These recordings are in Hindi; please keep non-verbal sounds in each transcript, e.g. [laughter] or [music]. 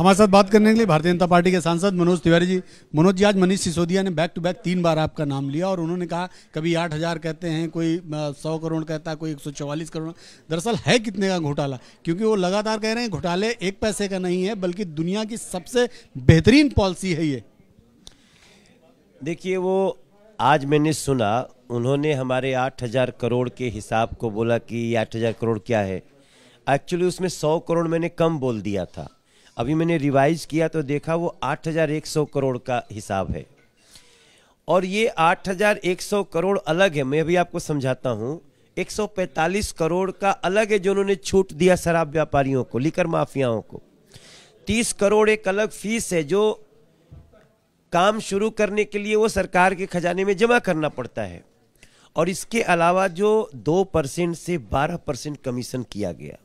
हमारे साथ बात करने के लिए भारतीय जनता पार्टी के सांसद मनोज तिवारी जी मनोज जी आज मनीष सिसोदिया ने बैक टू बैक तीन बार आपका नाम लिया और उन्होंने कहा कभी आठ हजार कहते हैं कोई सौ करोड़ कहता है कोई एक सौ चौवालीस करोड़ दरअसल है कितने का घोटाला क्योंकि वो लगातार कह रहे हैं घोटाले एक पैसे का नहीं है बल्कि दुनिया की सबसे बेहतरीन पॉलिसी है ये देखिए वो आज मैंने सुना उन्होंने हमारे आठ हजार करोड़ के हिसाब को बोला कि आठ हजार करोड़ क्या है एक्चुअली उसमें सौ करोड़ मैंने कम बोल दिया था अभी मैंने रिवाइज किया तो देखा वो 8,100 करोड़ का हिसाब है और ये 8,100 करोड़ अलग है मैं अभी आपको समझाता हूँ 145 करोड़ का अलग है जो उन्होंने छूट दिया शराब व्यापारियों को लिकर माफियाओं को 30 करोड़ एक अलग फीस है जो काम शुरू करने के लिए वो सरकार के खजाने में जमा करना पड़ता है और इसके अलावा जो दो परसेंट से बारह परसेंट कमीशन किया गया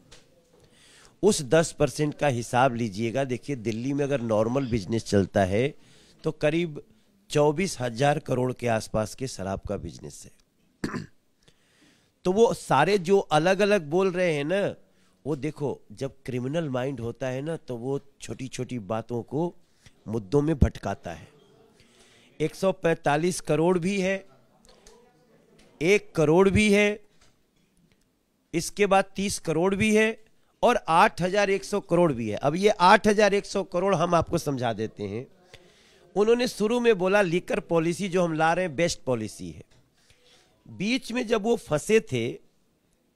उस 10 परसेंट का हिसाब लीजिएगा देखिए दिल्ली में अगर नॉर्मल बिजनेस चलता है तो करीब चौबीस हजार करोड़ के आसपास के शराब का बिजनेस है [clears throat] तो वो सारे जो अलग अलग बोल रहे हैं ना वो देखो जब क्रिमिनल माइंड होता है ना तो वो छोटी छोटी बातों को मुद्दों में भटकाता है 145 करोड़ भी है एक करोड़ भी है इसके बाद 30 करोड़ भी है और 8100 करोड़ भी है अब ये 8100 करोड़ हम आपको समझा देते हैं उन्होंने शुरू में बोला लीकर पॉलिसी जो हम ला रहे हैं बेस्ट पॉलिसी है बीच में जब वो फंसे थे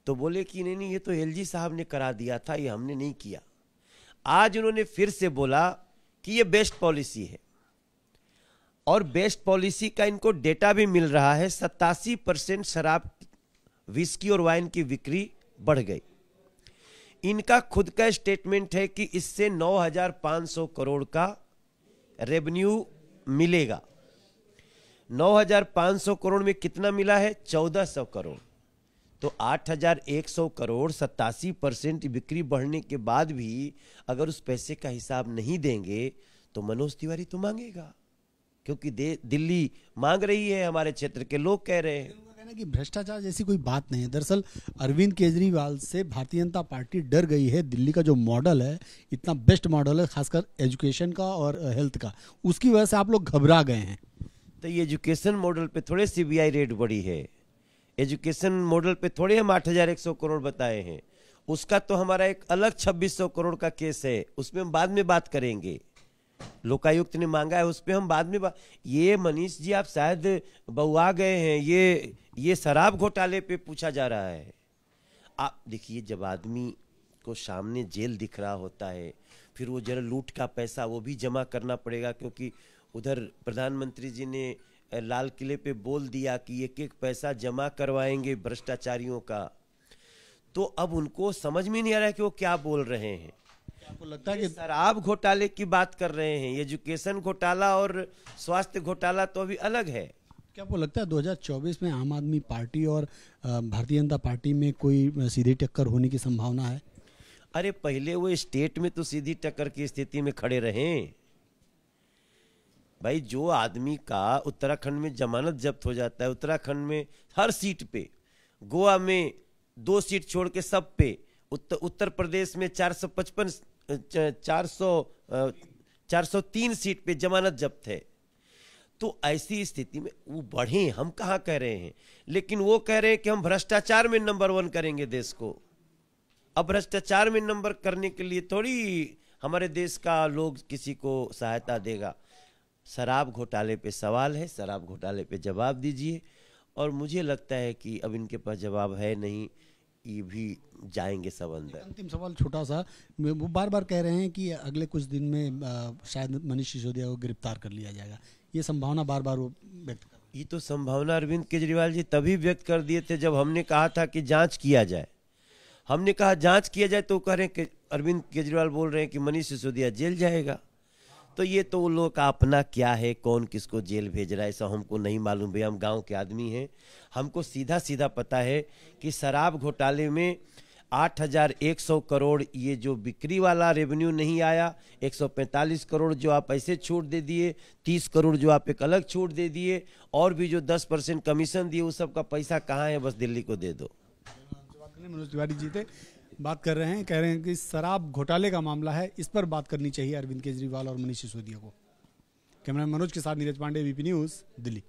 तो बोले कि नहीं नहीं ये तो एलजी साहब ने करा दिया था ये हमने नहीं किया आज उन्होंने फिर से बोला कि ये बेस्ट पॉलिसी है और बेस्ट पॉलिसी का इनको डेटा भी मिल रहा है सत्तासी परसेंट शराब विस्की और वाइन की बिक्री बढ़ गई इनका खुद का स्टेटमेंट है कि इससे 9,500 करोड़ का रेवेन्यू मिलेगा 9,500 करोड़ में कितना मिला है 1,400 करोड़ तो 8,100 करोड़ सत्तासी परसेंट बिक्री बढ़ने के बाद भी अगर उस पैसे का हिसाब नहीं देंगे तो मनोज तिवारी तो मांगेगा क्योंकि दिल्ली मांग रही है हमारे क्षेत्र के लोग कह रहे हैं कहना कि भ्रष्टाचार जैसी कोई बात नहीं है दरअसल अरविंद केजरीवाल से भारतीय जनता पार्टी डर गई है दिल्ली का जो मॉडल है इतना बेस्ट मॉडल है खासकर एजुकेशन का और हेल्थ का उसकी वजह से आप लोग घबरा गए हैं तो ये एजुकेशन मॉडल पे थोड़े सीबीआई रेट बढ़ी है एजुकेशन मॉडल पे थोड़े हम आठ करोड़ बताए हैं उसका तो हमारा एक अलग छब्बीस करोड़ का केस है उसमें हम बाद में बात करेंगे लोकायुक्त ने मांगा है उस पर हम बाद में बा... ये मनीष जी आप शायद बउआ गए हैं ये ये शराब घोटाले पे पूछा जा रहा है आप देखिए जब आदमी को सामने जेल दिख रहा होता है फिर वो जरा लूट का पैसा वो भी जमा करना पड़ेगा क्योंकि उधर प्रधानमंत्री जी ने लाल किले पे बोल दिया कि एक एक पैसा जमा करवाएंगे भ्रष्टाचारियों का तो अब उनको समझ में नहीं आ रहा है कि वो क्या बोल रहे हैं आपको लगता है कि शराब घोटाले की बात कर रहे हैं एजुकेशन घोटाला और स्वास्थ्य घोटाला तो अभी अलग है क्या आपको लगता है 2024 में आम आदमी पार्टी और भारतीय जनता पार्टी में कोई सीधी टक्कर होने की संभावना है अरे पहले वो स्टेट में तो सीधी टक्कर की स्थिति में खड़े रहे भाई जो आदमी का उत्तराखंड में जमानत जब्त हो जाता है उत्तराखंड में हर सीट पे गोवा में दो सीट छोड़ के सब पे उत्तर उत्तर प्रदेश में चार सौ पचपन चार सौ चार सौ तीन सीट पे जमानत जब्त है तो ऐसी स्थिति में वो बढ़े हम कहाँ कह रहे हैं लेकिन वो कह रहे हैं कि हम भ्रष्टाचार में नंबर वन करेंगे देश को अब भ्रष्टाचार में नंबर करने के लिए थोड़ी हमारे देश का लोग किसी को सहायता देगा शराब घोटाले पे सवाल है शराब घोटाले पे जवाब दीजिए और मुझे लगता है कि अब इनके पास जवाब है नहीं ये भी जाएंगे सब अंदर अंतिम सवाल छोटा सा वो बार बार कह रहे हैं कि अगले कुछ दिन में शायद मनीष सिसोदिया को गिरफ्तार कर लिया जाएगा ये संभावना बार बार वो व्यक्त कर ये तो संभावना अरविंद केजरीवाल जी तभी व्यक्त कर दिए थे जब हमने कहा था कि जांच किया जाए हमने कहा जांच किया जाए तो कह रहे हैं अरविंद केजरीवाल बोल रहे हैं कि मनीष सिसोदिया जेल जाएगा तो ये तो उन लोगों का अपना क्या है कौन किसको जेल भेज रहा है ऐसा हमको नहीं मालूम भैया हम गांव के आदमी हैं हमको सीधा सीधा पता है कि शराब घोटाले में 8,100 करोड़ ये जो बिक्री वाला रेवेन्यू नहीं आया 145 करोड़ जो आप ऐसे छूट दे दिए 30 करोड़ जो आप एक अलग छूट दे दिए और भी जो 10 परसेंट कमीशन दिए उस सब का पैसा कहाँ है बस दिल्ली को दे दो हाँ, मनोज तिवारी जी थे बात कर रहे हैं कह रहे हैं कि शराब घोटाले का मामला है इस पर बात करनी चाहिए अरविंद केजरीवाल और मनीष सिसोदिया को कैमरा मनोज के साथ नीरज पांडे बीपी न्यूज दिल्ली